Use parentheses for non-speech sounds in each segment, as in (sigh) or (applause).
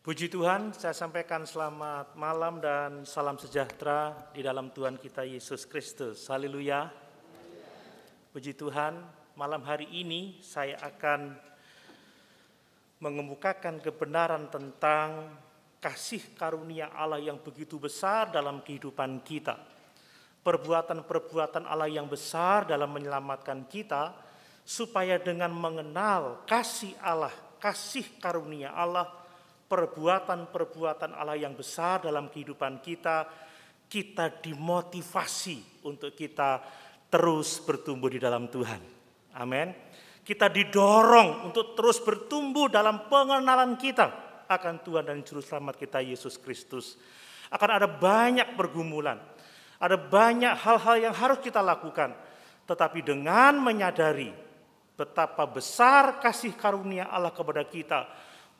Puji Tuhan, saya sampaikan selamat malam dan salam sejahtera di dalam Tuhan kita Yesus Kristus. Haleluya. Puji Tuhan, malam hari ini saya akan mengemukakan kebenaran tentang kasih karunia Allah yang begitu besar dalam kehidupan kita. Perbuatan-perbuatan Allah yang besar dalam menyelamatkan kita supaya dengan mengenal kasih Allah, kasih karunia Allah perbuatan-perbuatan Allah yang besar dalam kehidupan kita, kita dimotivasi untuk kita terus bertumbuh di dalam Tuhan. Amin. Kita didorong untuk terus bertumbuh dalam pengenalan kita akan Tuhan dan Juru Selamat kita Yesus Kristus. Akan ada banyak pergumulan, ada banyak hal-hal yang harus kita lakukan. Tetapi dengan menyadari betapa besar kasih karunia Allah kepada kita,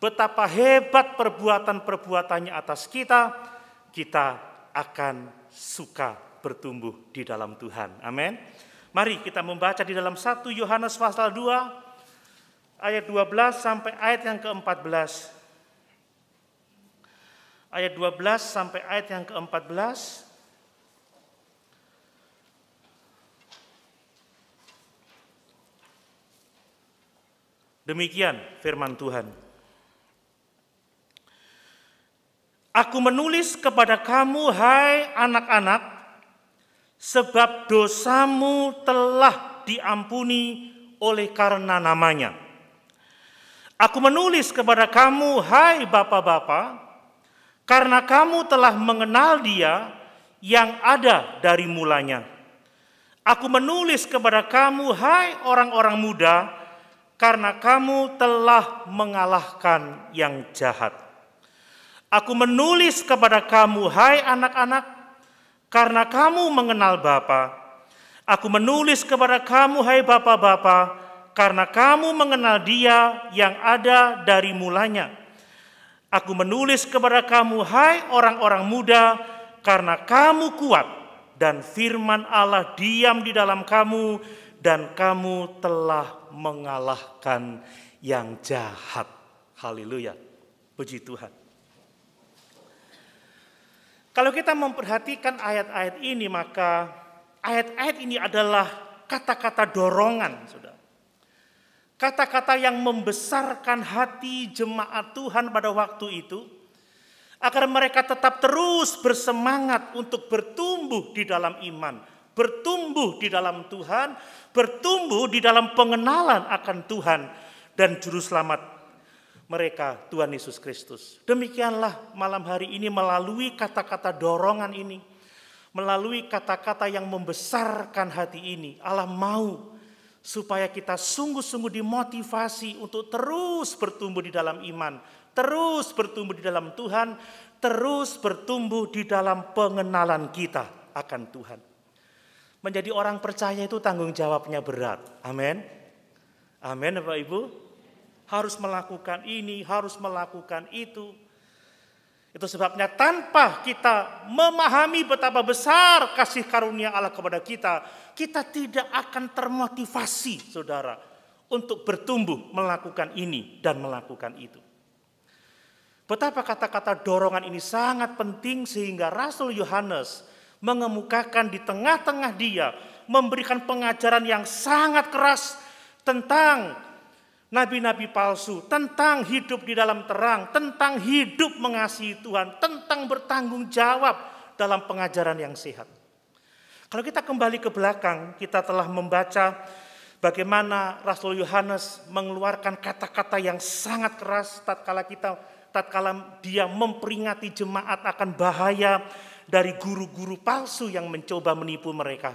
betapa hebat perbuatan-perbuatannya atas kita, kita akan suka bertumbuh di dalam Tuhan. Amin. Mari kita membaca di dalam 1 Yohanes pasal 2 ayat 12 sampai ayat yang ke-14. Ayat 12 sampai ayat yang ke-14. Demikian firman Tuhan. Aku menulis kepada kamu, hai anak-anak, sebab dosamu telah diampuni oleh karena namanya. Aku menulis kepada kamu, hai bapak-bapak, karena kamu telah mengenal Dia yang ada dari mulanya. Aku menulis kepada kamu, hai orang-orang muda, karena kamu telah mengalahkan yang jahat. Aku menulis kepada kamu, hai anak-anak, karena kamu mengenal Bapa. Aku menulis kepada kamu, hai bapa-bapa, karena kamu mengenal Dia yang ada dari mulanya. Aku menulis kepada kamu, hai orang-orang muda, karena kamu kuat dan firman Allah diam di dalam kamu dan kamu telah mengalahkan yang jahat. Haleluya. Puji Tuhan. Kalau kita memperhatikan ayat-ayat ini maka ayat-ayat ini adalah kata-kata dorongan, sudah. Kata-kata yang membesarkan hati jemaat Tuhan pada waktu itu agar mereka tetap terus bersemangat untuk bertumbuh di dalam iman, bertumbuh di dalam Tuhan, bertumbuh di dalam pengenalan akan Tuhan dan juru selamat mereka Tuhan Yesus Kristus. Demikianlah malam hari ini melalui kata-kata dorongan ini, melalui kata-kata yang membesarkan hati ini, Allah mau supaya kita sungguh-sungguh dimotivasi untuk terus bertumbuh di dalam iman, terus bertumbuh di dalam Tuhan, terus bertumbuh di dalam pengenalan kita akan Tuhan. Menjadi orang percaya itu tanggung jawabnya berat. Amin. Amin Bapak Ibu harus melakukan ini, harus melakukan itu. Itu sebabnya tanpa kita memahami betapa besar kasih karunia Allah kepada kita, kita tidak akan termotivasi, saudara, untuk bertumbuh melakukan ini dan melakukan itu. Betapa kata-kata dorongan ini sangat penting sehingga Rasul Yohanes mengemukakan di tengah-tengah dia memberikan pengajaran yang sangat keras tentang nabi-nabi palsu, tentang hidup di dalam terang, tentang hidup mengasihi Tuhan, tentang bertanggung jawab dalam pengajaran yang sehat. Kalau kita kembali ke belakang, kita telah membaca bagaimana Rasul Yohanes mengeluarkan kata-kata yang sangat keras tatkala kita tatkala dia memperingati jemaat akan bahaya dari guru-guru palsu yang mencoba menipu mereka.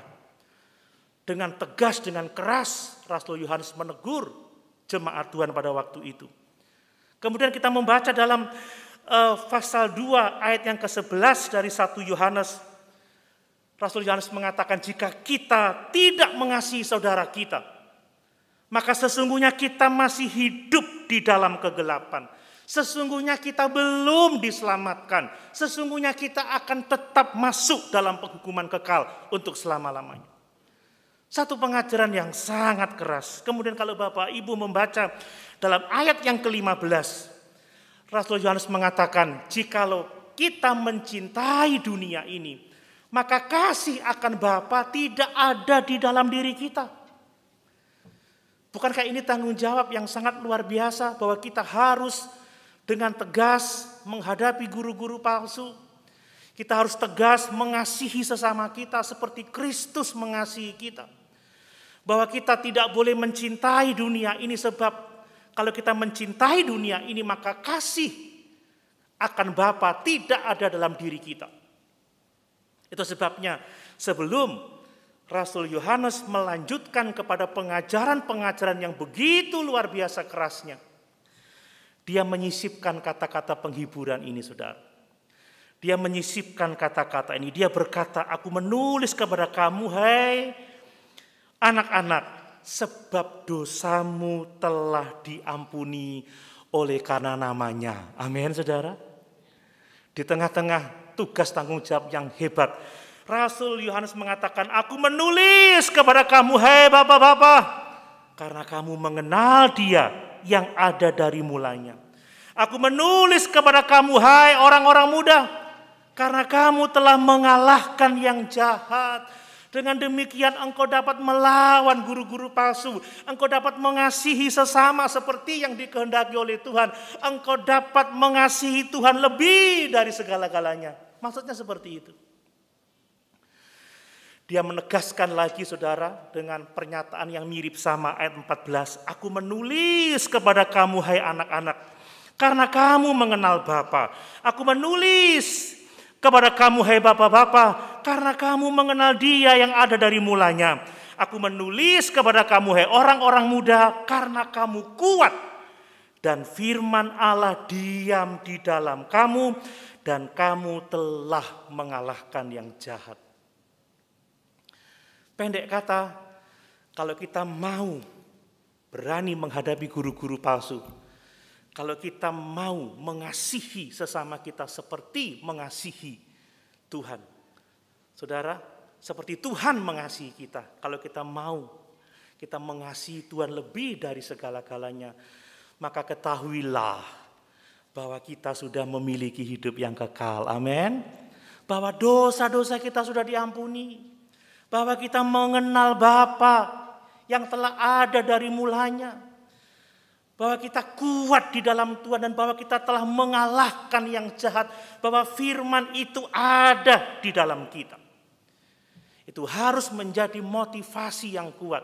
Dengan tegas, dengan keras, Rasul Yohanes menegur jemaat Tuhan pada waktu itu. Kemudian kita membaca dalam uh, pasal 2 ayat yang ke-11 dari 1 Yohanes. Rasul Yohanes mengatakan jika kita tidak mengasihi saudara kita, maka sesungguhnya kita masih hidup di dalam kegelapan. Sesungguhnya kita belum diselamatkan. Sesungguhnya kita akan tetap masuk dalam penghukuman kekal untuk selama-lamanya. Satu pengajaran yang sangat keras. Kemudian kalau Bapak Ibu membaca dalam ayat yang ke-15, Rasul Yohanes mengatakan, jikalau kita mencintai dunia ini, maka kasih akan Bapa tidak ada di dalam diri kita. Bukankah ini tanggung jawab yang sangat luar biasa bahwa kita harus dengan tegas menghadapi guru-guru palsu, kita harus tegas mengasihi sesama kita seperti Kristus mengasihi kita bahwa kita tidak boleh mencintai dunia ini sebab kalau kita mencintai dunia ini maka kasih akan Bapa tidak ada dalam diri kita. Itu sebabnya sebelum Rasul Yohanes melanjutkan kepada pengajaran-pengajaran yang begitu luar biasa kerasnya. Dia menyisipkan kata-kata penghiburan ini, saudara. Dia menyisipkan kata-kata ini. Dia berkata, aku menulis kepada kamu, hei Anak-anak, sebab dosamu telah diampuni oleh karena namanya. Amin, saudara. Di tengah-tengah tugas tanggung jawab yang hebat, Rasul Yohanes mengatakan, "Aku menulis kepada kamu, hei bapak-bapak, karena kamu mengenal Dia yang ada dari mulanya. Aku menulis kepada kamu, hai orang-orang muda, karena kamu telah mengalahkan yang jahat." Dengan demikian engkau dapat melawan guru-guru palsu. Engkau dapat mengasihi sesama seperti yang dikehendaki oleh Tuhan. Engkau dapat mengasihi Tuhan lebih dari segala-galanya. Maksudnya seperti itu. Dia menegaskan lagi saudara dengan pernyataan yang mirip sama ayat 14. Aku menulis kepada kamu hai anak-anak. Karena kamu mengenal Bapa. Aku menulis kepada kamu, hei bapak-bapak, karena kamu mengenal dia yang ada dari mulanya. Aku menulis kepada kamu, hei orang-orang muda, karena kamu kuat. Dan firman Allah diam di dalam kamu, dan kamu telah mengalahkan yang jahat. Pendek kata, kalau kita mau berani menghadapi guru-guru palsu, kalau kita mau mengasihi sesama kita seperti mengasihi Tuhan. Saudara, seperti Tuhan mengasihi kita. Kalau kita mau, kita mengasihi Tuhan lebih dari segala-galanya. Maka ketahuilah bahwa kita sudah memiliki hidup yang kekal. Amin. Bahwa dosa-dosa kita sudah diampuni. Bahwa kita mengenal Bapa yang telah ada dari mulanya bahwa kita kuat di dalam Tuhan dan bahwa kita telah mengalahkan yang jahat, bahwa firman itu ada di dalam kita. Itu harus menjadi motivasi yang kuat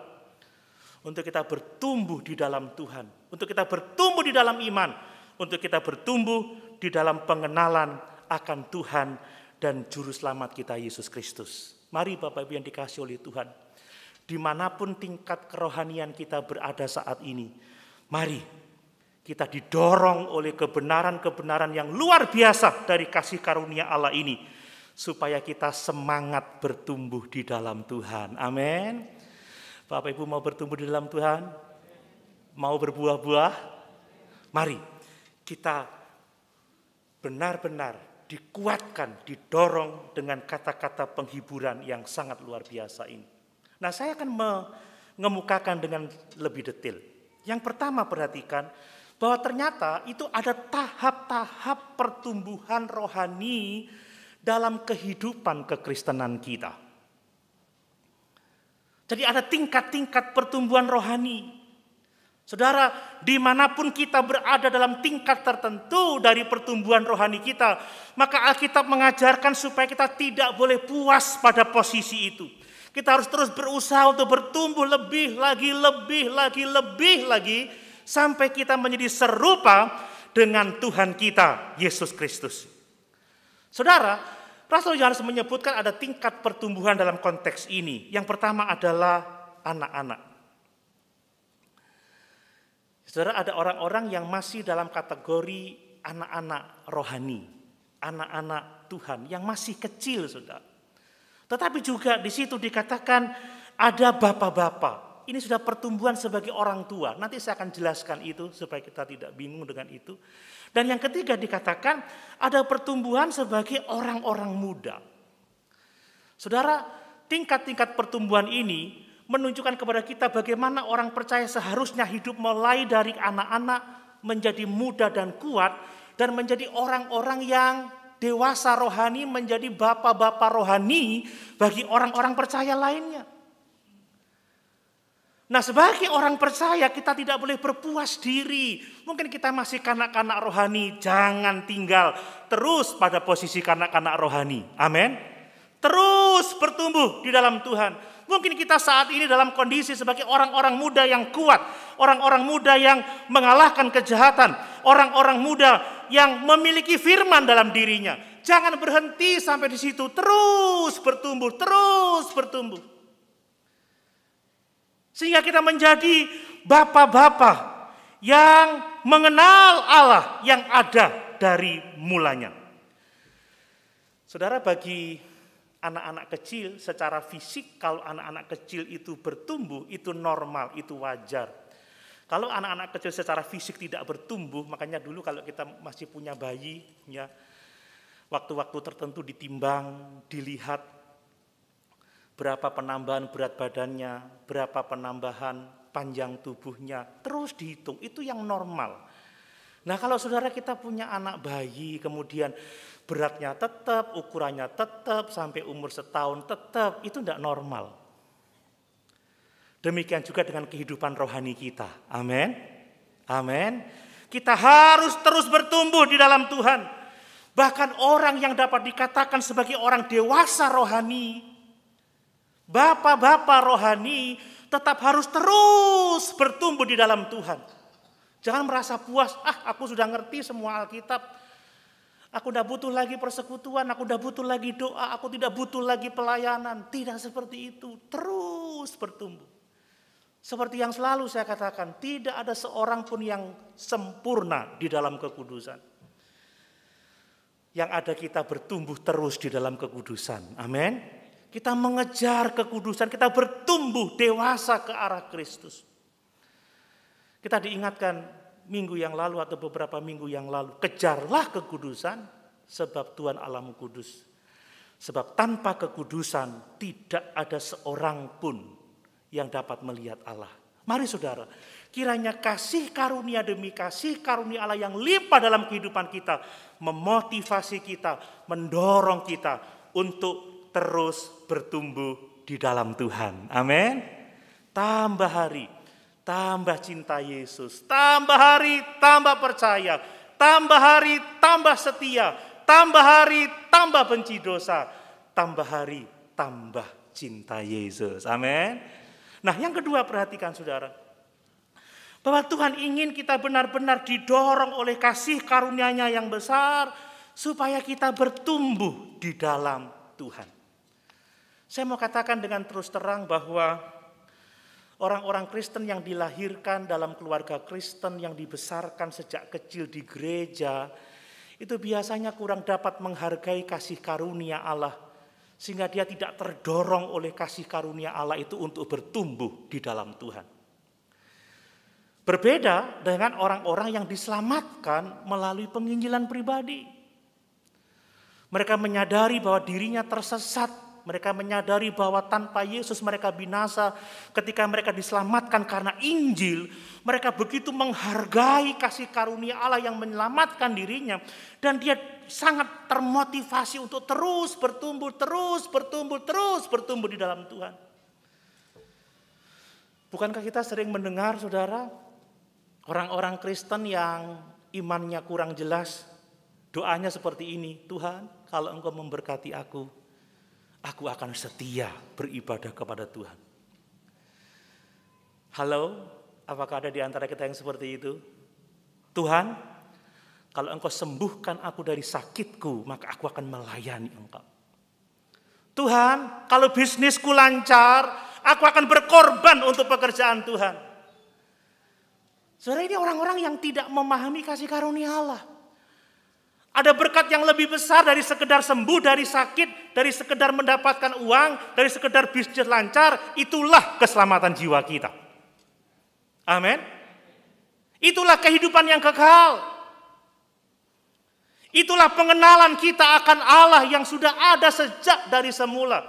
untuk kita bertumbuh di dalam Tuhan, untuk kita bertumbuh di dalam iman, untuk kita bertumbuh di dalam pengenalan akan Tuhan dan juru selamat kita Yesus Kristus. Mari Bapak Ibu yang dikasih oleh Tuhan, dimanapun tingkat kerohanian kita berada saat ini, Mari kita didorong oleh kebenaran-kebenaran yang luar biasa dari kasih karunia Allah ini supaya kita semangat bertumbuh di dalam Tuhan. Amin. Bapak Ibu mau bertumbuh di dalam Tuhan? Mau berbuah-buah? Mari kita benar-benar dikuatkan, didorong dengan kata-kata penghiburan yang sangat luar biasa ini. Nah, saya akan mengemukakan dengan lebih detail yang pertama perhatikan bahwa ternyata itu ada tahap-tahap pertumbuhan rohani dalam kehidupan kekristenan kita. Jadi ada tingkat-tingkat pertumbuhan rohani. Saudara, dimanapun kita berada dalam tingkat tertentu dari pertumbuhan rohani kita, maka Alkitab mengajarkan supaya kita tidak boleh puas pada posisi itu. Kita harus terus berusaha untuk bertumbuh lebih lagi, lebih lagi, lebih lagi sampai kita menjadi serupa dengan Tuhan kita, Yesus Kristus. Saudara, Rasul Yohanes menyebutkan ada tingkat pertumbuhan dalam konteks ini. Yang pertama adalah anak-anak. Saudara, ada orang-orang yang masih dalam kategori anak-anak rohani, anak-anak Tuhan yang masih kecil, saudara. Tetapi juga di situ dikatakan ada bapak-bapak. Ini sudah pertumbuhan sebagai orang tua. Nanti saya akan jelaskan itu supaya kita tidak bingung dengan itu. Dan yang ketiga dikatakan ada pertumbuhan sebagai orang-orang muda. Saudara, tingkat-tingkat pertumbuhan ini menunjukkan kepada kita bagaimana orang percaya seharusnya hidup mulai dari anak-anak menjadi muda dan kuat dan menjadi orang-orang yang dewasa rohani menjadi bapak-bapak rohani bagi orang-orang percaya lainnya. Nah sebagai orang percaya kita tidak boleh berpuas diri. Mungkin kita masih kanak-kanak rohani. Jangan tinggal terus pada posisi kanak-kanak rohani. Amin. Terus bertumbuh di dalam Tuhan Mungkin kita saat ini dalam kondisi sebagai orang-orang muda yang kuat, orang-orang muda yang mengalahkan kejahatan, orang-orang muda yang memiliki firman dalam dirinya. Jangan berhenti sampai di situ, terus bertumbuh, terus bertumbuh. Sehingga kita menjadi bapak-bapak yang mengenal Allah yang ada dari mulanya. Saudara bagi anak-anak kecil secara fisik kalau anak-anak kecil itu bertumbuh itu normal, itu wajar. Kalau anak-anak kecil secara fisik tidak bertumbuh, makanya dulu kalau kita masih punya bayi ya waktu-waktu tertentu ditimbang, dilihat berapa penambahan berat badannya, berapa penambahan panjang tubuhnya, terus dihitung. Itu yang normal. Nah, kalau saudara kita punya anak bayi kemudian Beratnya tetap, ukurannya tetap, sampai umur setahun tetap, itu tidak normal. Demikian juga dengan kehidupan rohani kita. Amin. Amin. Kita harus terus bertumbuh di dalam Tuhan. Bahkan orang yang dapat dikatakan sebagai orang dewasa rohani, bapak-bapak rohani tetap harus terus bertumbuh di dalam Tuhan. Jangan merasa puas, ah aku sudah ngerti semua Alkitab, Aku tidak butuh lagi persekutuan, aku tidak butuh lagi doa, aku tidak butuh lagi pelayanan. Tidak seperti itu, terus bertumbuh. Seperti yang selalu saya katakan, tidak ada seorang pun yang sempurna di dalam kekudusan. Yang ada kita bertumbuh terus di dalam kekudusan. Amin. Kita mengejar kekudusan, kita bertumbuh dewasa ke arah Kristus. Kita diingatkan minggu yang lalu atau beberapa minggu yang lalu. Kejarlah kekudusan sebab Tuhan Alamu kudus. Sebab tanpa kekudusan tidak ada seorang pun yang dapat melihat Allah. Mari saudara, kiranya kasih karunia demi kasih karunia Allah yang limpah dalam kehidupan kita memotivasi kita, mendorong kita untuk terus bertumbuh di dalam Tuhan. Amin. Tambah hari, Tambah cinta Yesus, tambah hari, tambah percaya, tambah hari, tambah setia, tambah hari, tambah benci dosa, tambah hari, tambah cinta Yesus. Amin. Nah, yang kedua perhatikan saudara. Bahwa Tuhan ingin kita benar-benar didorong oleh kasih karunia-Nya yang besar supaya kita bertumbuh di dalam Tuhan. Saya mau katakan dengan terus terang bahwa Orang-orang Kristen yang dilahirkan dalam keluarga Kristen yang dibesarkan sejak kecil di gereja itu biasanya kurang dapat menghargai kasih karunia Allah sehingga dia tidak terdorong oleh kasih karunia Allah itu untuk bertumbuh di dalam Tuhan. Berbeda dengan orang-orang yang diselamatkan melalui penginjilan pribadi. Mereka menyadari bahwa dirinya tersesat mereka menyadari bahwa tanpa Yesus mereka binasa. Ketika mereka diselamatkan karena Injil, mereka begitu menghargai kasih karunia Allah yang menyelamatkan dirinya. Dan dia sangat termotivasi untuk terus bertumbuh, terus bertumbuh, terus bertumbuh di dalam Tuhan. Bukankah kita sering mendengar saudara, orang-orang Kristen yang imannya kurang jelas, doanya seperti ini, Tuhan kalau engkau memberkati aku, aku akan setia beribadah kepada Tuhan. Halo, apakah ada di antara kita yang seperti itu? Tuhan, kalau engkau sembuhkan aku dari sakitku, maka aku akan melayani engkau. Tuhan, kalau bisnisku lancar, aku akan berkorban untuk pekerjaan Tuhan. Sebenarnya ini orang-orang yang tidak memahami kasih karunia Allah. Ada berkat yang lebih besar dari sekedar sembuh dari sakit, dari sekedar mendapatkan uang, dari sekedar bisnis lancar, itulah keselamatan jiwa kita. Amin. Itulah kehidupan yang kekal. Itulah pengenalan kita akan Allah yang sudah ada sejak dari semula.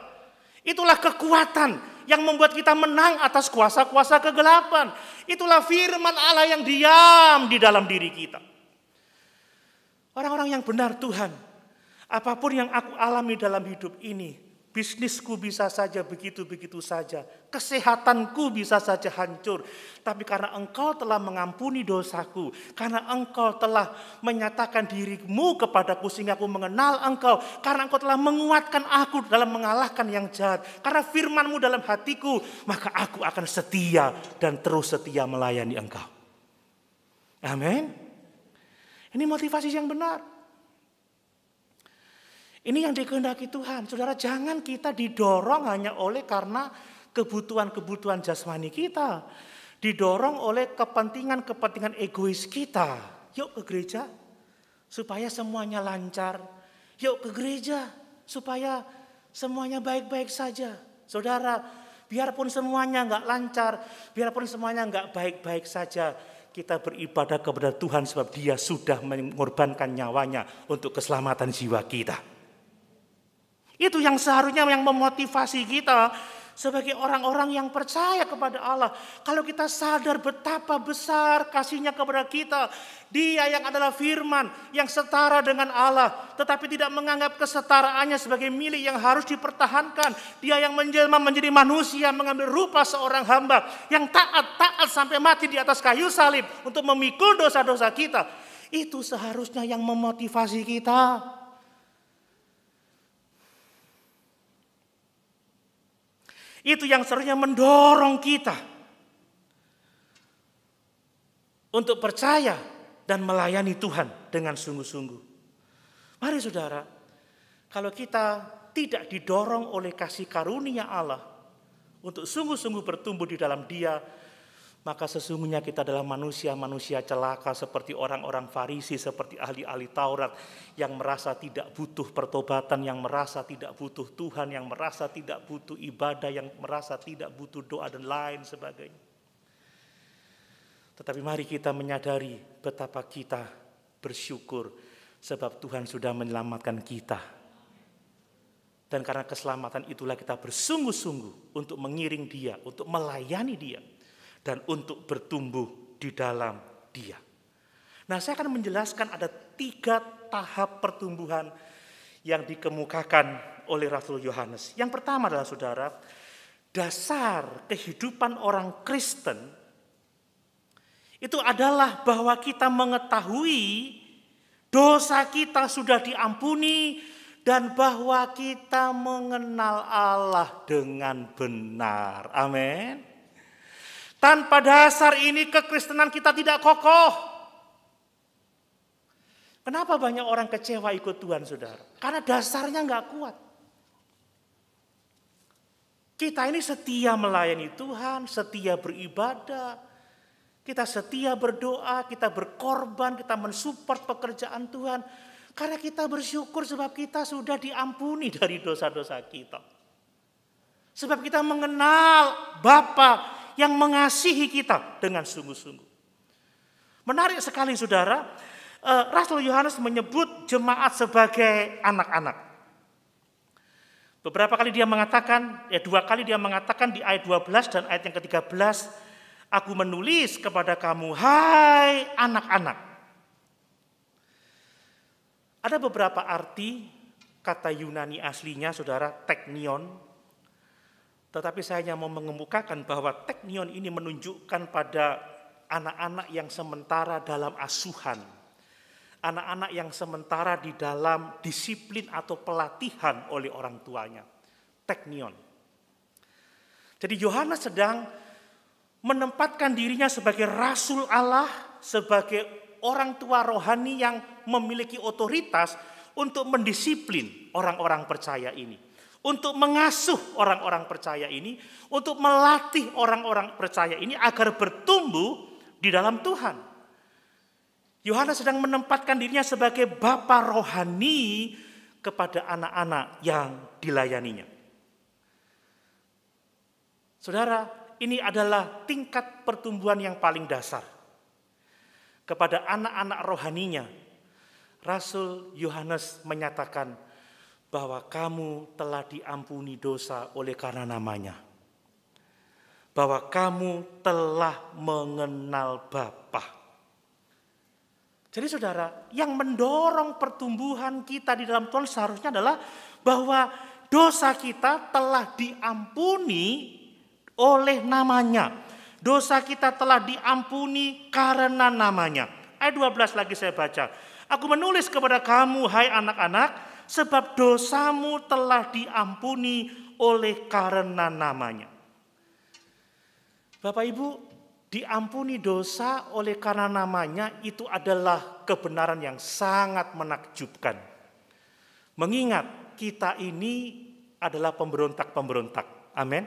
Itulah kekuatan yang membuat kita menang atas kuasa-kuasa kegelapan. Itulah firman Allah yang diam di dalam diri kita. Orang-orang yang benar Tuhan, apapun yang aku alami dalam hidup ini, bisnisku bisa saja begitu-begitu saja, kesehatanku bisa saja hancur. Tapi karena engkau telah mengampuni dosaku, karena engkau telah menyatakan dirimu kepadaku sehingga aku mengenal engkau, karena engkau telah menguatkan aku dalam mengalahkan yang jahat, karena firmanmu dalam hatiku, maka aku akan setia dan terus setia melayani engkau. Amin. Ini motivasi yang benar. Ini yang dikehendaki Tuhan. Saudara, jangan kita didorong hanya oleh karena kebutuhan-kebutuhan jasmani kita. Didorong oleh kepentingan-kepentingan egois kita. Yuk ke gereja, supaya semuanya lancar. Yuk ke gereja, supaya semuanya baik-baik saja. Saudara, biarpun semuanya nggak lancar, biarpun semuanya nggak baik-baik saja, kita beribadah kepada Tuhan sebab dia sudah mengorbankan nyawanya untuk keselamatan jiwa kita. Itu yang seharusnya yang memotivasi kita sebagai orang-orang yang percaya kepada Allah. Kalau kita sadar betapa besar kasihnya kepada kita. Dia yang adalah firman yang setara dengan Allah. Tetapi tidak menganggap kesetaraannya sebagai milik yang harus dipertahankan. Dia yang menjelma menjadi manusia mengambil rupa seorang hamba. Yang taat-taat sampai mati di atas kayu salib untuk memikul dosa-dosa kita. Itu seharusnya yang memotivasi kita. Itu yang seharusnya mendorong kita untuk percaya dan melayani Tuhan dengan sungguh-sungguh. Mari saudara, kalau kita tidak didorong oleh kasih karunia Allah untuk sungguh-sungguh bertumbuh di dalam Dia maka sesungguhnya kita adalah manusia-manusia celaka seperti orang-orang Farisi, seperti ahli-ahli Taurat yang merasa tidak butuh pertobatan, yang merasa tidak butuh Tuhan, yang merasa tidak butuh ibadah, yang merasa tidak butuh doa dan lain sebagainya. Tetapi mari kita menyadari betapa kita bersyukur sebab Tuhan sudah menyelamatkan kita. Dan karena keselamatan itulah kita bersungguh-sungguh untuk mengiring dia, untuk melayani dia dan untuk bertumbuh di dalam Dia. Nah, saya akan menjelaskan ada tiga tahap pertumbuhan yang dikemukakan oleh Rasul Yohanes. Yang pertama adalah saudara, dasar kehidupan orang Kristen itu adalah bahwa kita mengetahui dosa kita sudah diampuni dan bahwa kita mengenal Allah dengan benar. Amin. Tanpa dasar ini kekristenan kita tidak kokoh. Kenapa banyak orang kecewa ikut Tuhan, saudara? Karena dasarnya nggak kuat. Kita ini setia melayani Tuhan, setia beribadah, kita setia berdoa, kita berkorban, kita mensupport pekerjaan Tuhan. Karena kita bersyukur sebab kita sudah diampuni dari dosa-dosa kita. Sebab kita mengenal Bapa yang mengasihi kita dengan sungguh-sungguh. Menarik sekali saudara, eh, Rasul Yohanes menyebut jemaat sebagai anak-anak. Beberapa kali dia mengatakan, ya dua kali dia mengatakan di ayat 12 dan ayat yang ke-13, aku menulis kepada kamu, hai anak-anak. Ada beberapa arti kata Yunani aslinya, saudara, teknion, tetapi saya hanya mau mengemukakan bahwa teknion ini menunjukkan pada anak-anak yang sementara dalam asuhan. Anak-anak yang sementara di dalam disiplin atau pelatihan oleh orang tuanya. Teknion. Jadi Yohanes sedang menempatkan dirinya sebagai rasul Allah, sebagai orang tua rohani yang memiliki otoritas untuk mendisiplin orang-orang percaya ini untuk mengasuh orang-orang percaya ini, untuk melatih orang-orang percaya ini agar bertumbuh di dalam Tuhan. Yohanes sedang menempatkan dirinya sebagai bapa rohani kepada anak-anak yang dilayaninya. Saudara, ini adalah tingkat pertumbuhan yang paling dasar. Kepada anak-anak rohaninya, Rasul Yohanes menyatakan, bahwa kamu telah diampuni dosa oleh karena namanya. Bahwa kamu telah mengenal Bapa. Jadi saudara, yang mendorong pertumbuhan kita di dalam Tuhan seharusnya adalah bahwa dosa kita telah diampuni oleh namanya. Dosa kita telah diampuni karena namanya. Ayat 12 lagi saya baca. Aku menulis kepada kamu, hai anak-anak, sebab dosamu telah diampuni oleh karena namanya. Bapak Ibu, diampuni dosa oleh karena namanya itu adalah kebenaran yang sangat menakjubkan. Mengingat kita ini adalah pemberontak-pemberontak. Amin.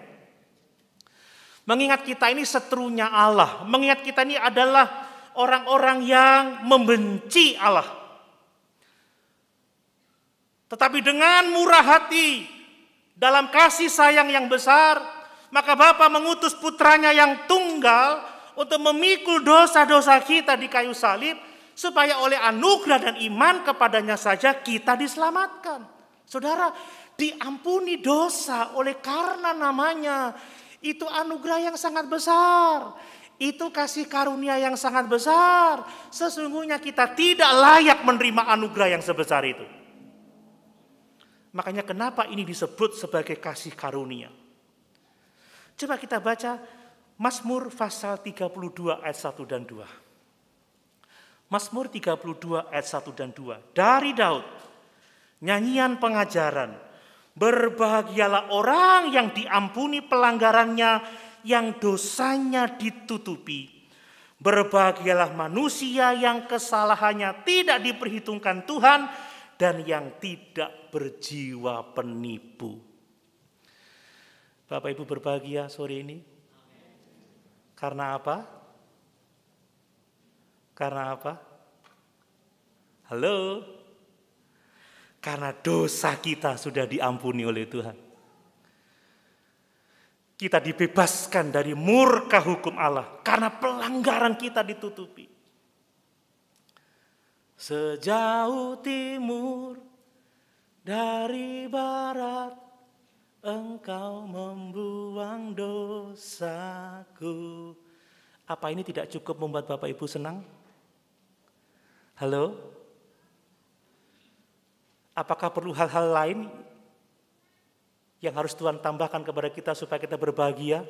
Mengingat kita ini seterunya Allah, mengingat kita ini adalah orang-orang yang membenci Allah. Tetapi dengan murah hati, dalam kasih sayang yang besar, maka Bapa mengutus putranya yang tunggal untuk memikul dosa-dosa kita di kayu salib, supaya oleh anugerah dan iman kepadanya saja kita diselamatkan. Saudara, diampuni dosa oleh karena namanya. Itu anugerah yang sangat besar. Itu kasih karunia yang sangat besar. Sesungguhnya kita tidak layak menerima anugerah yang sebesar itu. Makanya kenapa ini disebut sebagai kasih karunia. Coba kita baca Mazmur pasal 32 ayat 1 dan 2. Mazmur 32 ayat 1 dan 2. Dari Daud, nyanyian pengajaran. Berbahagialah orang yang diampuni pelanggarannya, yang dosanya ditutupi. Berbahagialah manusia yang kesalahannya tidak diperhitungkan Tuhan, dan yang tidak berjiwa penipu. Bapak Ibu berbahagia sore ini. Karena apa? Karena apa? Halo? Karena dosa kita sudah diampuni oleh Tuhan. Kita dibebaskan dari murka hukum Allah karena pelanggaran kita ditutupi. Sejauh timur dari barat engkau membuang dosaku. Apa ini tidak cukup membuat Bapak Ibu senang? Halo? Apakah perlu hal-hal lain yang harus Tuhan tambahkan kepada kita supaya kita berbahagia?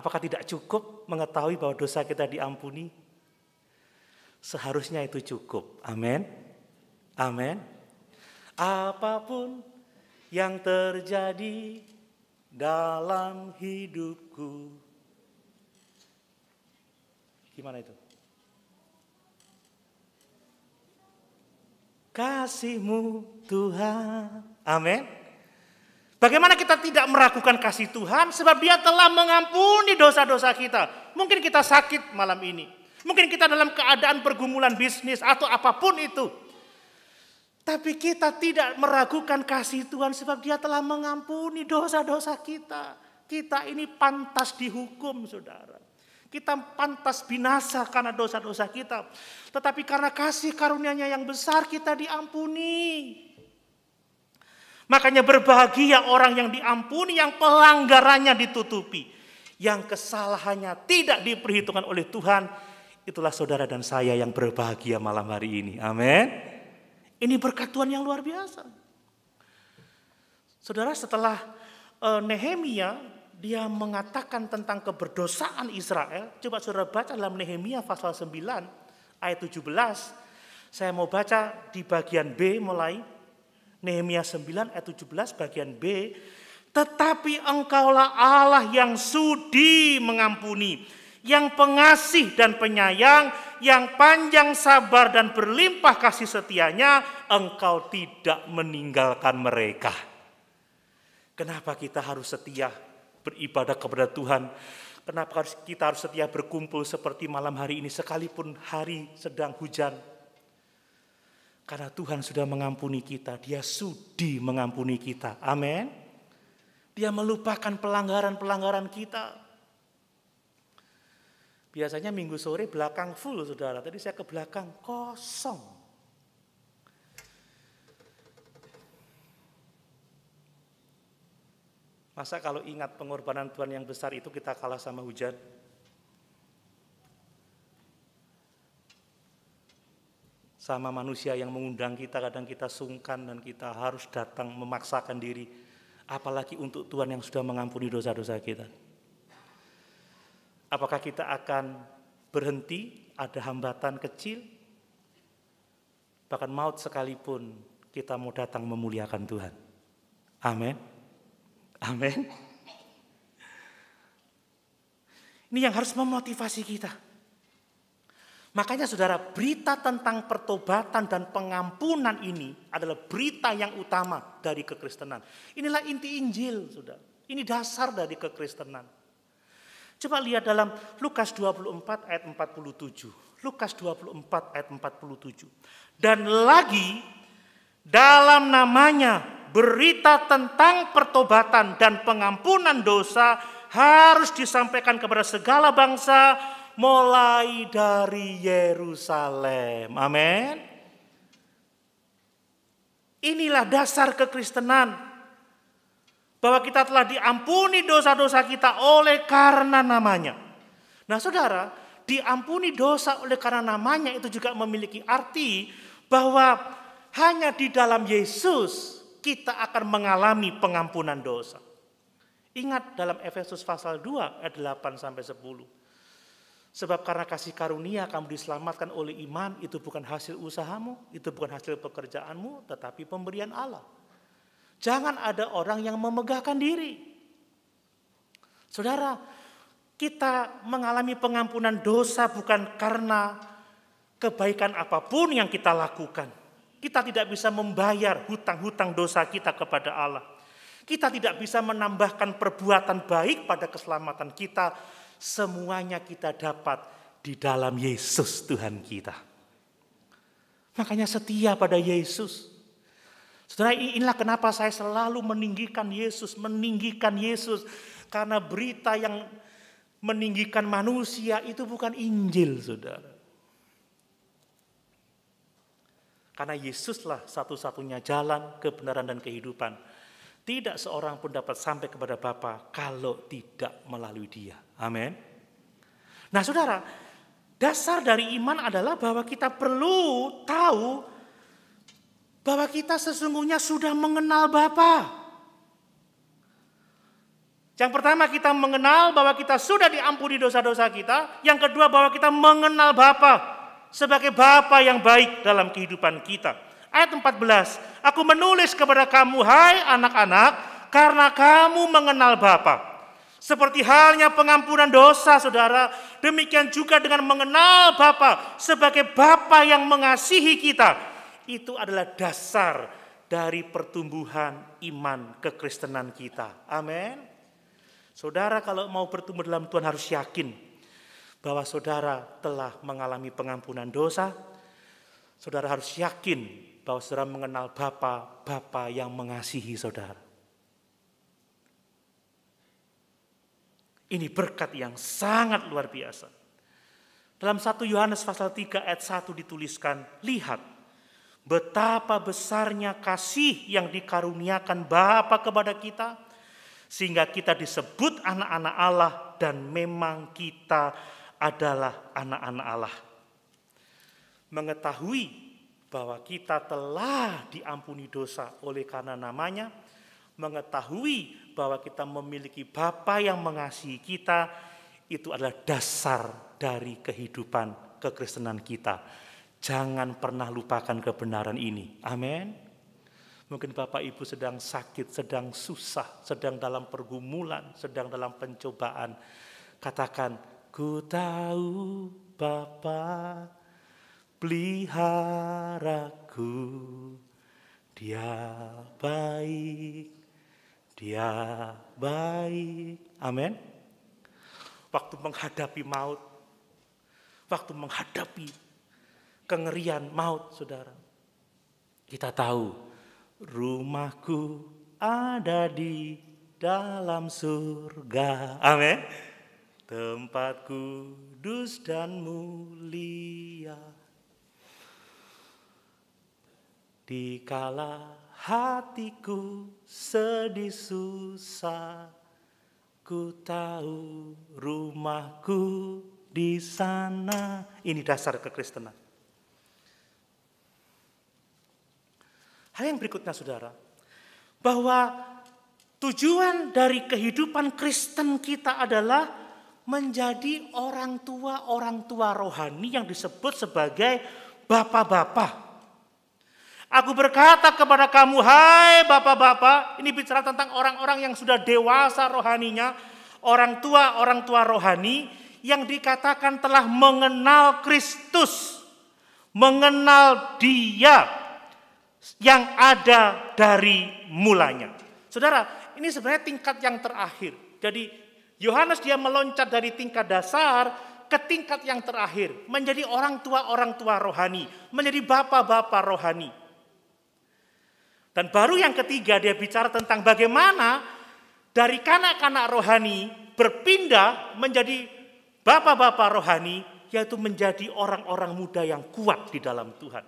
Apakah tidak cukup mengetahui bahwa dosa kita diampuni? Seharusnya itu cukup. Amin. Amin. Apapun yang terjadi dalam hidupku. Gimana itu? Kasihmu Tuhan. Amin. Bagaimana kita tidak meragukan kasih Tuhan sebab dia telah mengampuni dosa-dosa kita. Mungkin kita sakit malam ini. Mungkin kita dalam keadaan pergumulan bisnis atau apapun itu. Tapi kita tidak meragukan kasih Tuhan sebab dia telah mengampuni dosa-dosa kita. Kita ini pantas dihukum saudara. Kita pantas binasa karena dosa-dosa kita. Tetapi karena kasih karunia-Nya yang besar kita diampuni. Makanya berbahagia orang yang diampuni, yang pelanggarannya ditutupi. Yang kesalahannya tidak diperhitungkan oleh Tuhan. Itulah saudara dan saya yang berbahagia malam hari ini. Amin. Ini berkat Tuhan yang luar biasa. Saudara setelah eh, Nehemia dia mengatakan tentang keberdosaan Israel. Coba saudara baca dalam Nehemia pasal 9 ayat 17. Saya mau baca di bagian B mulai Nehemia 9 ayat 17 bagian B. Tetapi engkaulah Allah yang sudi mengampuni, yang pengasih dan penyayang, yang panjang sabar dan berlimpah kasih setianya, engkau tidak meninggalkan mereka. Kenapa kita harus setia beribadah kepada Tuhan? Kenapa kita harus setia berkumpul seperti malam hari ini sekalipun hari sedang hujan? Karena Tuhan sudah mengampuni kita, dia sudi mengampuni kita. Amin. Dia melupakan pelanggaran-pelanggaran kita. Biasanya minggu sore belakang full saudara, tadi saya ke belakang kosong. Masa kalau ingat pengorbanan Tuhan yang besar itu kita kalah sama hujan? sama manusia yang mengundang kita kadang kita sungkan dan kita harus datang memaksakan diri apalagi untuk Tuhan yang sudah mengampuni dosa-dosa kita. Apakah kita akan berhenti ada hambatan kecil bahkan maut sekalipun kita mau datang memuliakan Tuhan. Amin. Amin. Ini yang harus memotivasi kita. Makanya saudara berita tentang pertobatan dan pengampunan ini adalah berita yang utama dari kekristenan. Inilah inti Injil saudara. Ini dasar dari kekristenan. Coba lihat dalam Lukas 24 ayat 47. Lukas 24 ayat 47. Dan lagi dalam namanya berita tentang pertobatan dan pengampunan dosa harus disampaikan kepada segala bangsa mulai dari Yerusalem. Amin. Inilah dasar kekristenan. Bahwa kita telah diampuni dosa-dosa kita oleh karena namanya. Nah saudara, diampuni dosa oleh karena namanya itu juga memiliki arti bahwa hanya di dalam Yesus kita akan mengalami pengampunan dosa. Ingat dalam Efesus pasal 2 ayat 8 sampai 10. Sebab karena kasih karunia kamu diselamatkan oleh iman itu bukan hasil usahamu, itu bukan hasil pekerjaanmu, tetapi pemberian Allah. Jangan ada orang yang memegahkan diri. Saudara, kita mengalami pengampunan dosa bukan karena kebaikan apapun yang kita lakukan. Kita tidak bisa membayar hutang-hutang dosa kita kepada Allah. Kita tidak bisa menambahkan perbuatan baik pada keselamatan kita, semuanya kita dapat di dalam Yesus Tuhan kita. Makanya setia pada Yesus. Saudara inilah kenapa saya selalu meninggikan Yesus, meninggikan Yesus. Karena berita yang meninggikan manusia itu bukan Injil saudara. Karena Yesuslah satu-satunya jalan, kebenaran, dan kehidupan. Tidak seorang pun dapat sampai kepada Bapa kalau tidak melalui Dia. Amin. Nah, Saudara, dasar dari iman adalah bahwa kita perlu tahu bahwa kita sesungguhnya sudah mengenal Bapa. Yang pertama kita mengenal bahwa kita sudah diampuni dosa-dosa kita. Yang kedua bahwa kita mengenal Bapa sebagai Bapa yang baik dalam kehidupan kita. Ayat 14, Aku menulis kepada kamu, hai anak-anak, karena kamu mengenal Bapa. Seperti halnya pengampunan dosa, saudara, demikian juga dengan mengenal Bapa sebagai Bapa yang mengasihi kita. Itu adalah dasar dari pertumbuhan iman kekristenan kita. Amin. Saudara kalau mau bertumbuh dalam Tuhan harus yakin bahwa saudara telah mengalami pengampunan dosa. Saudara harus yakin bahwa saudara mengenal Bapa, Bapa yang mengasihi saudara. Ini berkat yang sangat luar biasa. Dalam satu Yohanes pasal 3 ayat 1 dituliskan, lihat betapa besarnya kasih yang dikaruniakan Bapa kepada kita sehingga kita disebut anak-anak Allah dan memang kita adalah anak-anak Allah. Mengetahui bahwa kita telah diampuni dosa oleh karena namanya, mengetahui bahwa kita memiliki Bapa yang mengasihi kita, itu adalah dasar dari kehidupan kekristenan kita. Jangan pernah lupakan kebenaran ini. Amin. Mungkin Bapak Ibu sedang sakit, sedang susah, sedang dalam pergumulan, sedang dalam pencobaan. Katakan, ku tahu Bapak peliharaku dia baik dia baik amin waktu menghadapi maut waktu menghadapi kengerian maut saudara kita tahu rumahku ada di dalam surga amin tempat kudus dan mulia Dikala hatiku sedih susah, ku tahu rumahku di sana. Ini dasar kekristenan. Hal yang berikutnya saudara, bahwa tujuan dari kehidupan Kristen kita adalah menjadi orang tua-orang tua rohani yang disebut sebagai bapak-bapak. Aku berkata kepada kamu, hai bapak-bapak, ini bicara tentang orang-orang yang sudah dewasa rohaninya, orang tua, orang tua rohani, yang dikatakan telah mengenal Kristus, mengenal Dia yang ada dari mulanya. Saudara, ini sebenarnya tingkat yang terakhir. Jadi Yohanes dia meloncat dari tingkat dasar ke tingkat yang terakhir, menjadi orang tua-orang tua rohani, menjadi bapak-bapak rohani. Dan baru yang ketiga dia bicara tentang bagaimana dari kanak-kanak rohani berpindah menjadi bapak-bapak rohani yaitu menjadi orang-orang muda yang kuat di dalam Tuhan.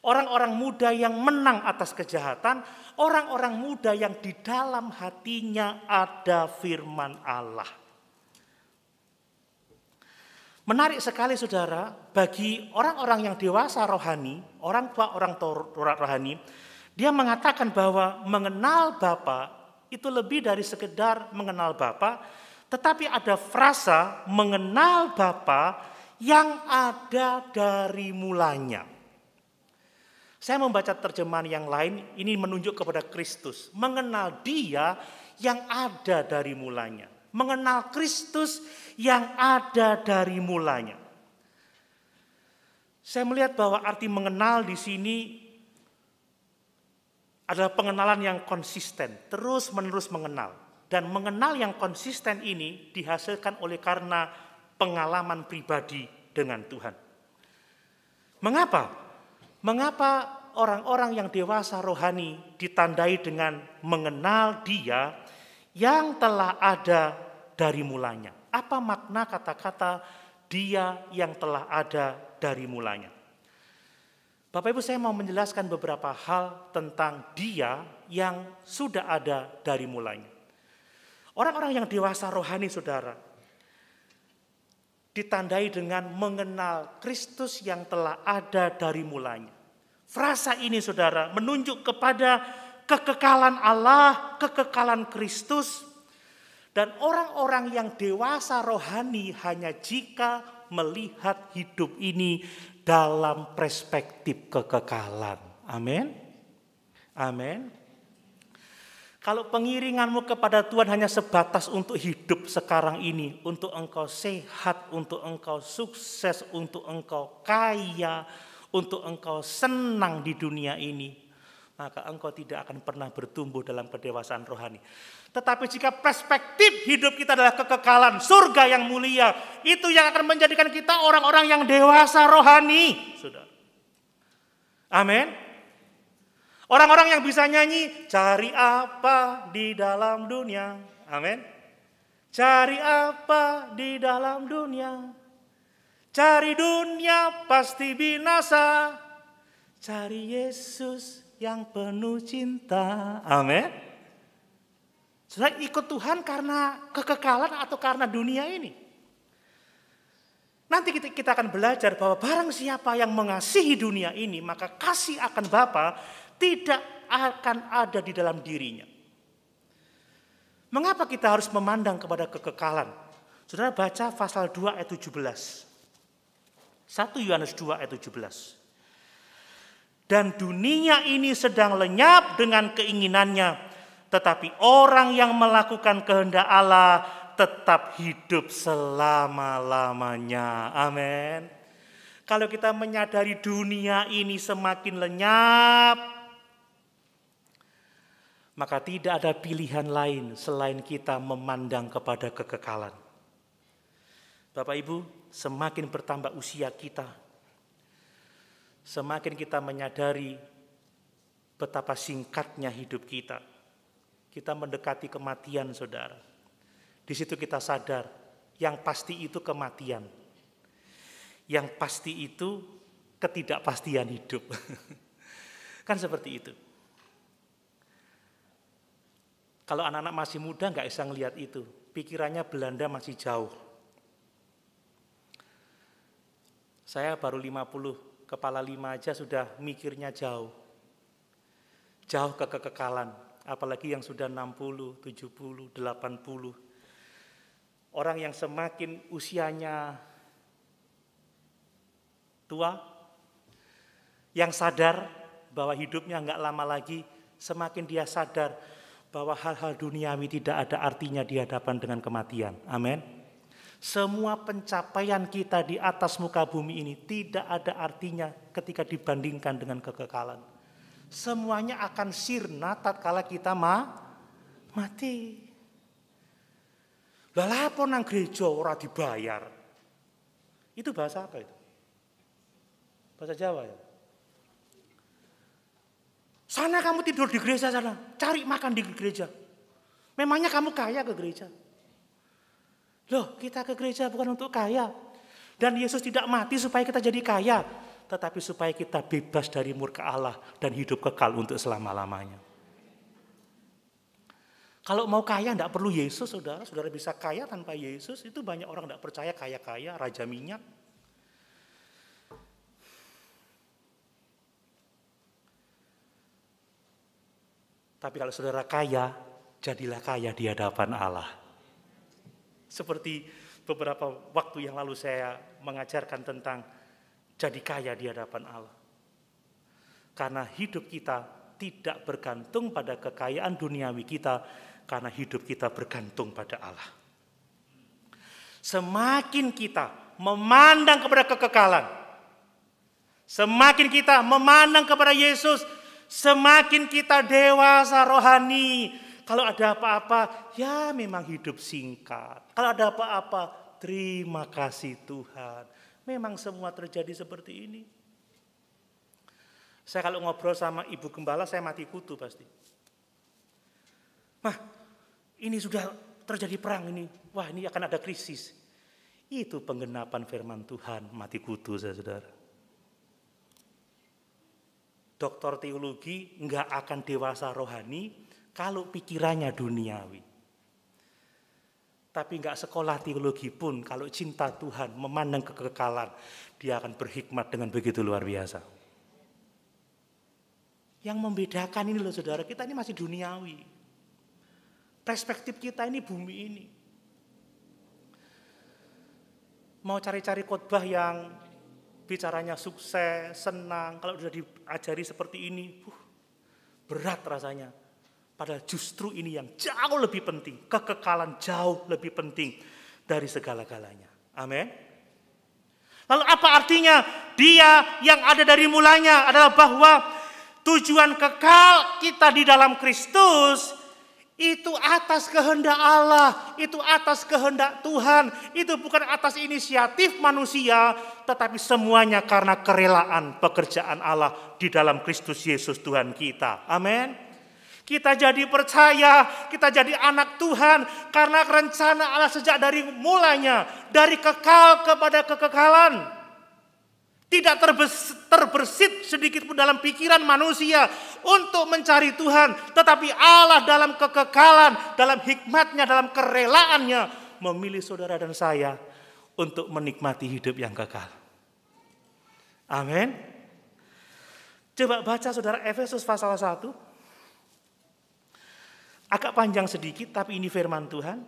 Orang-orang muda yang menang atas kejahatan, orang-orang muda yang di dalam hatinya ada firman Allah. Menarik sekali saudara, bagi orang-orang yang dewasa rohani, orang tua orang tua rohani, dia mengatakan bahwa mengenal Bapa itu lebih dari sekedar mengenal Bapa, tetapi ada frasa mengenal Bapa yang ada dari mulanya. Saya membaca terjemahan yang lain, ini menunjuk kepada Kristus. Mengenal dia yang ada dari mulanya. Mengenal Kristus yang ada dari mulanya. Saya melihat bahwa arti mengenal di sini adalah pengenalan yang konsisten, terus-menerus mengenal. Dan mengenal yang konsisten ini dihasilkan oleh karena pengalaman pribadi dengan Tuhan. Mengapa? Mengapa orang-orang yang dewasa rohani ditandai dengan mengenal Dia yang telah ada dari mulanya? Apa makna kata-kata Dia yang telah ada dari mulanya? Bapak Ibu saya mau menjelaskan beberapa hal tentang dia yang sudah ada dari mulanya. Orang-orang yang dewasa rohani saudara ditandai dengan mengenal Kristus yang telah ada dari mulanya. Frasa ini saudara menunjuk kepada kekekalan Allah, kekekalan Kristus. Dan orang-orang yang dewasa rohani hanya jika melihat hidup ini dalam perspektif kekekalan. Amin. Amin. Kalau pengiringanmu kepada Tuhan hanya sebatas untuk hidup sekarang ini, untuk engkau sehat, untuk engkau sukses, untuk engkau kaya, untuk engkau senang di dunia ini, maka engkau tidak akan pernah bertumbuh dalam kedewasaan rohani. Tetapi jika perspektif hidup kita adalah kekekalan, surga yang mulia, itu yang akan menjadikan kita orang-orang yang dewasa rohani. Sudah. Amin. Orang-orang yang bisa nyanyi, cari apa di dalam dunia. Amin. Cari apa di dalam dunia? Cari dunia pasti binasa. Cari Yesus yang penuh cinta. Amin. Saudara ikut Tuhan karena kekekalan atau karena dunia ini. Nanti kita, kita akan belajar bahwa barang siapa yang mengasihi dunia ini, maka kasih akan Bapa tidak akan ada di dalam dirinya. Mengapa kita harus memandang kepada kekekalan? Saudara baca pasal 2 ayat 17. 1 Yohanes 2 ayat 17 dan dunia ini sedang lenyap dengan keinginannya. Tetapi orang yang melakukan kehendak Allah tetap hidup selama-lamanya. Amin. Kalau kita menyadari dunia ini semakin lenyap, maka tidak ada pilihan lain selain kita memandang kepada kekekalan. Bapak Ibu, semakin bertambah usia kita, semakin kita menyadari betapa singkatnya hidup kita. Kita mendekati kematian, saudara. Di situ kita sadar, yang pasti itu kematian. Yang pasti itu ketidakpastian hidup. (laughs) kan seperti itu. Kalau anak-anak masih muda nggak bisa ngelihat itu. Pikirannya Belanda masih jauh. Saya baru 50 kepala lima aja sudah mikirnya jauh. Jauh ke kekekalan, apalagi yang sudah 60, 70, 80. Orang yang semakin usianya tua, yang sadar bahwa hidupnya nggak lama lagi, semakin dia sadar bahwa hal-hal duniawi tidak ada artinya di hadapan dengan kematian. Amin. Semua pencapaian kita di atas muka bumi ini tidak ada artinya ketika dibandingkan dengan kekekalan. Semuanya akan sirna tatkala kita ma mati. Lah nang gereja ora dibayar. Itu bahasa apa itu? Bahasa Jawa ya. Sana kamu tidur di gereja sana, cari makan di gereja. Memangnya kamu kaya ke gereja? Loh, kita ke gereja bukan untuk kaya. Dan Yesus tidak mati supaya kita jadi kaya, tetapi supaya kita bebas dari murka Allah dan hidup kekal untuk selama-lamanya. Kalau mau kaya tidak perlu Yesus, saudara. Saudara bisa kaya tanpa Yesus, itu banyak orang tidak percaya kaya-kaya, raja minyak. Tapi kalau saudara kaya, jadilah kaya di hadapan Allah. Seperti beberapa waktu yang lalu saya mengajarkan tentang jadi kaya di hadapan Allah. Karena hidup kita tidak bergantung pada kekayaan duniawi kita, karena hidup kita bergantung pada Allah. Semakin kita memandang kepada kekekalan, semakin kita memandang kepada Yesus, semakin kita dewasa rohani, kalau ada apa-apa, ya memang hidup singkat. Kalau ada apa-apa, terima kasih Tuhan. Memang semua terjadi seperti ini. Saya kalau ngobrol sama ibu gembala, saya mati kutu pasti. Mah, ini sudah terjadi perang ini. Wah, ini akan ada krisis. Itu penggenapan firman Tuhan, mati kutu saya saudara doktor teologi nggak akan dewasa rohani kalau pikirannya duniawi. Tapi enggak sekolah teologi pun kalau cinta Tuhan memandang kekekalan, dia akan berhikmat dengan begitu luar biasa. Yang membedakan ini loh saudara, kita ini masih duniawi. Perspektif kita ini bumi ini. Mau cari-cari khotbah yang bicaranya sukses, senang, kalau sudah diajari seperti ini, uh, berat rasanya. Padahal justru ini yang jauh lebih penting. Kekekalan jauh lebih penting dari segala-galanya. Amin. Lalu apa artinya? Dia yang ada dari mulanya adalah bahwa tujuan kekal kita di dalam Kristus itu atas kehendak Allah, itu atas kehendak Tuhan, itu bukan atas inisiatif manusia, tetapi semuanya karena kerelaan pekerjaan Allah di dalam Kristus Yesus Tuhan kita. Amin. Kita jadi percaya, kita jadi anak Tuhan karena rencana Allah sejak dari mulanya, dari kekal kepada kekekalan. Tidak terbersit sedikit pun dalam pikiran manusia untuk mencari Tuhan, tetapi Allah dalam kekekalan, dalam hikmatnya, dalam kerelaannya memilih saudara dan saya untuk menikmati hidup yang kekal. Amin. Coba baca saudara Efesus pasal 1 Agak panjang sedikit tapi ini firman Tuhan.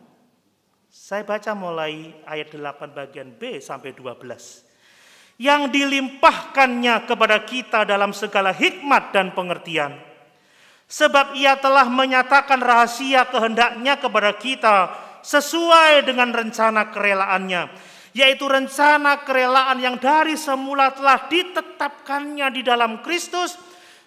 Saya baca mulai ayat 8 bagian B sampai 12. Yang dilimpahkannya kepada kita dalam segala hikmat dan pengertian. Sebab ia telah menyatakan rahasia kehendaknya kepada kita sesuai dengan rencana kerelaannya. Yaitu rencana kerelaan yang dari semula telah ditetapkannya di dalam Kristus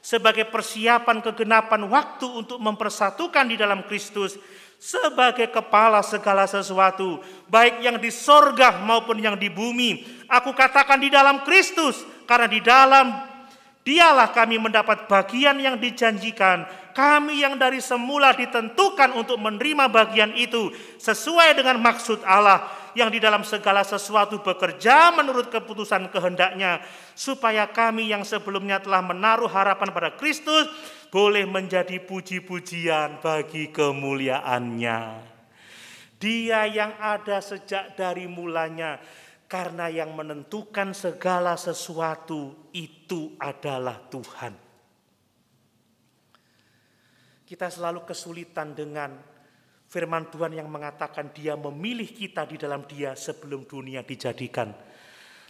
sebagai persiapan kegenapan waktu untuk mempersatukan di dalam Kristus sebagai kepala segala sesuatu, baik yang di sorga maupun yang di bumi. Aku katakan di dalam Kristus, karena di dalam dialah kami mendapat bagian yang dijanjikan, kami yang dari semula ditentukan untuk menerima bagian itu sesuai dengan maksud Allah yang di dalam segala sesuatu bekerja menurut keputusan kehendaknya supaya kami yang sebelumnya telah menaruh harapan pada Kristus boleh menjadi puji-pujian bagi kemuliaannya. Dia yang ada sejak dari mulanya karena yang menentukan segala sesuatu itu adalah Tuhan. Kita selalu kesulitan dengan Firman Tuhan yang mengatakan dia memilih kita di dalam dia sebelum dunia dijadikan.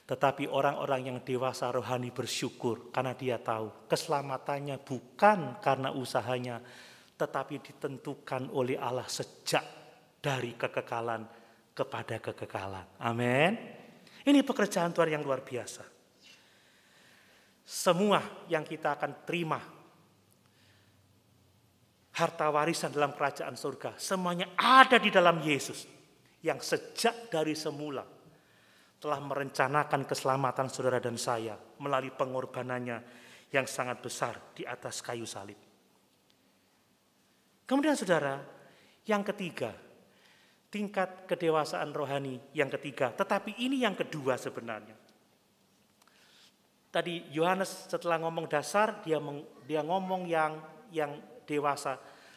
Tetapi orang-orang yang dewasa rohani bersyukur karena dia tahu keselamatannya bukan karena usahanya, tetapi ditentukan oleh Allah sejak dari kekekalan kepada kekekalan. Amin. Ini pekerjaan Tuhan yang luar biasa. Semua yang kita akan terima harta warisan dalam kerajaan surga. Semuanya ada di dalam Yesus yang sejak dari semula telah merencanakan keselamatan saudara dan saya melalui pengorbanannya yang sangat besar di atas kayu salib. Kemudian saudara, yang ketiga, tingkat kedewasaan rohani yang ketiga, tetapi ini yang kedua sebenarnya tadi Yohanes setelah ngomong dasar dia meng, dia ngomong yang yang dewasa.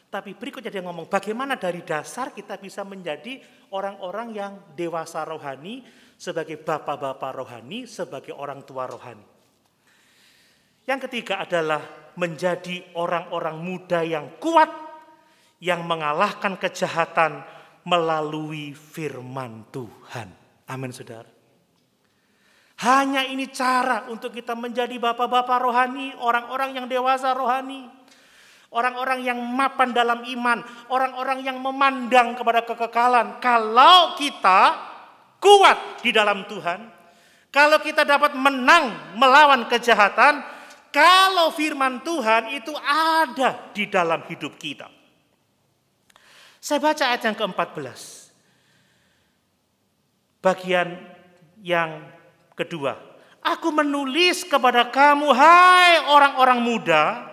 Tapi berikutnya dia ngomong bagaimana dari dasar kita bisa menjadi orang-orang yang dewasa rohani sebagai bapak-bapak rohani, sebagai orang tua rohani. Yang ketiga adalah menjadi orang-orang muda yang kuat yang mengalahkan kejahatan melalui firman Tuhan. Amin saudara. Hanya ini cara untuk kita menjadi bapak-bapak rohani, orang-orang yang dewasa rohani. Orang-orang yang mapan dalam iman, orang-orang yang memandang kepada kekekalan. Kalau kita kuat di dalam Tuhan, kalau kita dapat menang melawan kejahatan, kalau firman Tuhan itu ada di dalam hidup kita. Saya baca ayat yang ke-14. Bagian yang kedua. Aku menulis kepada kamu, hai orang-orang muda,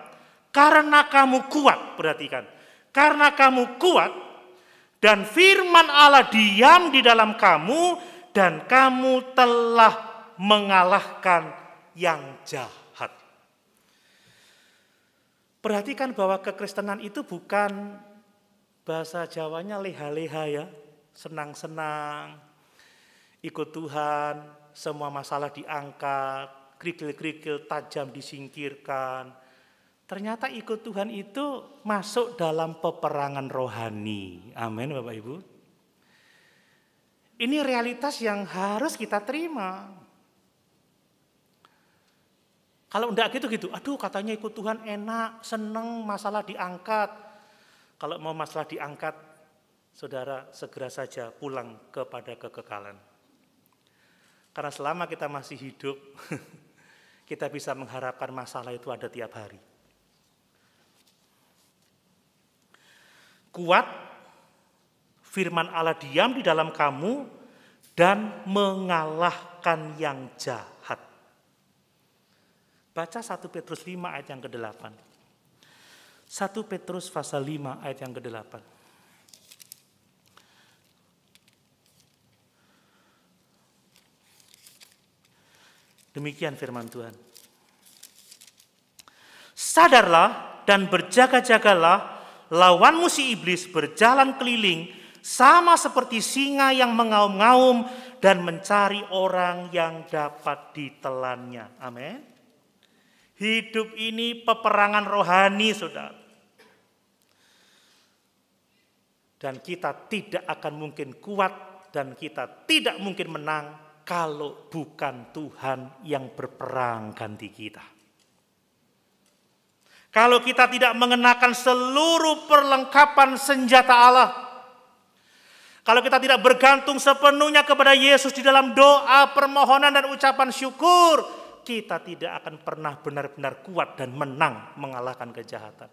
karena kamu kuat, perhatikan. Karena kamu kuat dan firman Allah diam di dalam kamu dan kamu telah mengalahkan yang jahat. Perhatikan bahwa kekristenan itu bukan bahasa Jawanya leha-leha ya, senang-senang, ikut Tuhan, semua masalah diangkat, kerikil-kerikil tajam disingkirkan, Ternyata ikut Tuhan itu masuk dalam peperangan rohani. Amin Bapak Ibu. Ini realitas yang harus kita terima. Kalau enggak gitu-gitu, aduh katanya ikut Tuhan enak, seneng, masalah diangkat. Kalau mau masalah diangkat, saudara segera saja pulang kepada kekekalan. Karena selama kita masih hidup, (laughs) kita bisa mengharapkan masalah itu ada tiap hari. kuat, firman Allah diam di dalam kamu, dan mengalahkan yang jahat. Baca 1 Petrus 5 ayat yang ke-8. 1 Petrus pasal 5 ayat yang ke-8. Demikian firman Tuhan. Sadarlah dan berjaga-jagalah lawanmu si iblis berjalan keliling sama seperti singa yang mengaum-ngaum dan mencari orang yang dapat ditelannya. Amin. Hidup ini peperangan rohani, Saudara. Dan kita tidak akan mungkin kuat dan kita tidak mungkin menang kalau bukan Tuhan yang berperang ganti kita. Kalau kita tidak mengenakan seluruh perlengkapan senjata Allah, kalau kita tidak bergantung sepenuhnya kepada Yesus di dalam doa, permohonan, dan ucapan syukur, kita tidak akan pernah benar-benar kuat dan menang mengalahkan kejahatan.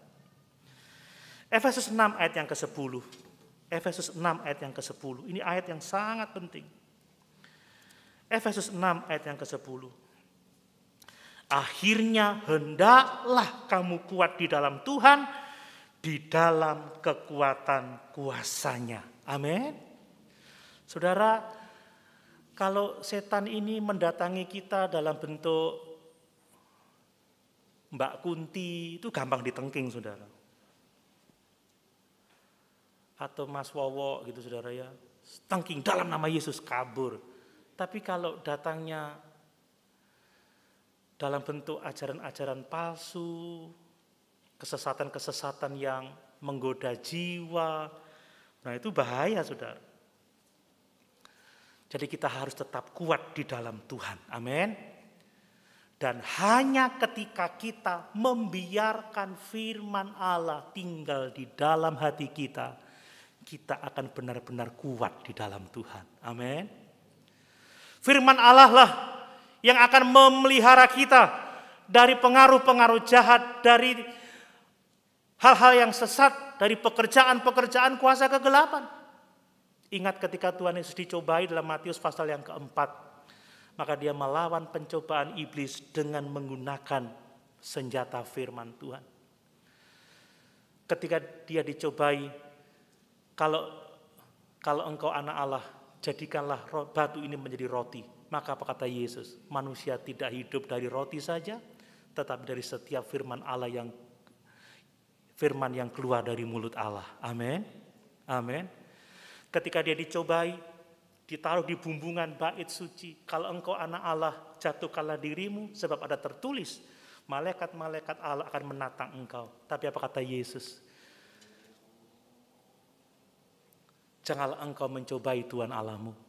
Efesus 6 ayat yang ke-10. Efesus 6 ayat yang ke-10. Ini ayat yang sangat penting. Efesus 6 ayat yang ke-10. Akhirnya hendaklah kamu kuat di dalam Tuhan, di dalam kekuatan kuasanya. Amin. Saudara, kalau setan ini mendatangi kita dalam bentuk Mbak Kunti, itu gampang ditengking saudara. Atau Mas Wowo gitu saudara ya. Tengking dalam nama Yesus kabur. Tapi kalau datangnya dalam bentuk ajaran-ajaran palsu, kesesatan-kesesatan yang menggoda jiwa. Nah, itu bahaya, Saudara. Jadi kita harus tetap kuat di dalam Tuhan. Amin. Dan hanya ketika kita membiarkan firman Allah tinggal di dalam hati kita, kita akan benar-benar kuat di dalam Tuhan. Amin. Firman Allah lah yang akan memelihara kita dari pengaruh-pengaruh jahat, dari hal-hal yang sesat, dari pekerjaan-pekerjaan kuasa kegelapan. Ingat ketika Tuhan Yesus dicobai dalam Matius pasal yang keempat. Maka dia melawan pencobaan iblis dengan menggunakan senjata firman Tuhan. Ketika dia dicobai, kalau kalau engkau anak Allah, jadikanlah batu ini menjadi roti. Maka apa kata Yesus? Manusia tidak hidup dari roti saja, tetapi dari setiap firman Allah yang firman yang keluar dari mulut Allah. Amin. Amin. Ketika dia dicobai, ditaruh di bumbungan bait suci, kalau engkau anak Allah, jatuhkanlah dirimu sebab ada tertulis, malaikat-malaikat Allah akan menatang engkau. Tapi apa kata Yesus? Janganlah engkau mencobai Tuhan Allahmu.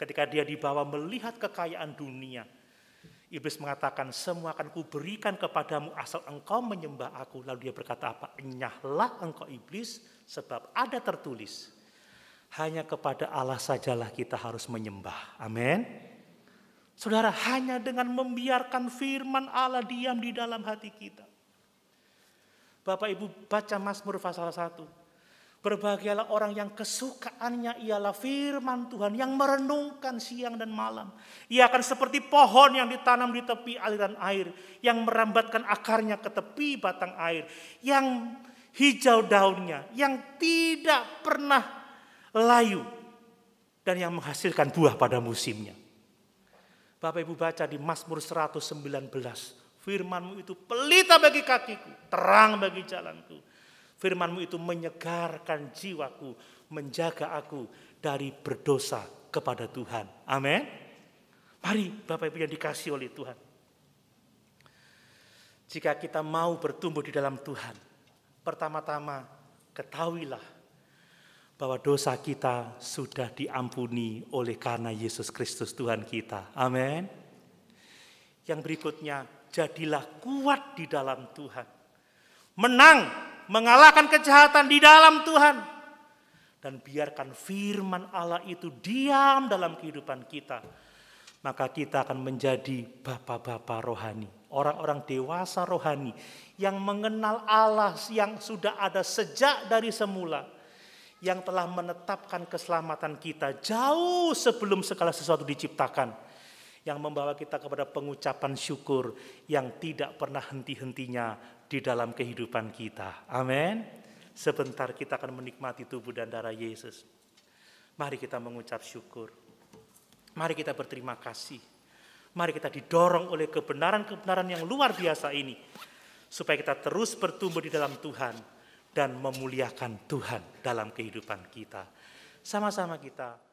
Ketika dia dibawa melihat kekayaan dunia, Iblis mengatakan, semua akan kuberikan kepadamu asal engkau menyembah aku. Lalu dia berkata apa? Enyahlah engkau iblis, sebab ada tertulis. Hanya kepada Allah sajalah kita harus menyembah. Amin. Saudara, hanya dengan membiarkan firman Allah diam di dalam hati kita. Bapak Ibu baca Mazmur pasal 1. Berbahagialah orang yang kesukaannya ialah firman Tuhan yang merenungkan siang dan malam. Ia akan seperti pohon yang ditanam di tepi aliran air, yang merambatkan akarnya ke tepi batang air, yang hijau daunnya, yang tidak pernah layu, dan yang menghasilkan buah pada musimnya. Bapak Ibu baca di Mazmur 119, firmanmu itu pelita bagi kakiku, terang bagi jalanku Firmanmu itu menyegarkan jiwaku, menjaga aku dari berdosa kepada Tuhan. Amin. Mari Bapak Ibu yang dikasih oleh Tuhan. Jika kita mau bertumbuh di dalam Tuhan, pertama-tama ketahuilah bahwa dosa kita sudah diampuni oleh karena Yesus Kristus Tuhan kita. Amin. Yang berikutnya, jadilah kuat di dalam Tuhan. Menang mengalahkan kejahatan di dalam Tuhan. Dan biarkan firman Allah itu diam dalam kehidupan kita. Maka kita akan menjadi bapak-bapak rohani. Orang-orang dewasa rohani yang mengenal Allah yang sudah ada sejak dari semula. Yang telah menetapkan keselamatan kita jauh sebelum segala sesuatu diciptakan yang membawa kita kepada pengucapan syukur yang tidak pernah henti-hentinya di dalam kehidupan kita. Amin. Sebentar kita akan menikmati tubuh dan darah Yesus. Mari kita mengucap syukur. Mari kita berterima kasih. Mari kita didorong oleh kebenaran-kebenaran yang luar biasa ini. Supaya kita terus bertumbuh di dalam Tuhan. Dan memuliakan Tuhan dalam kehidupan kita. Sama-sama kita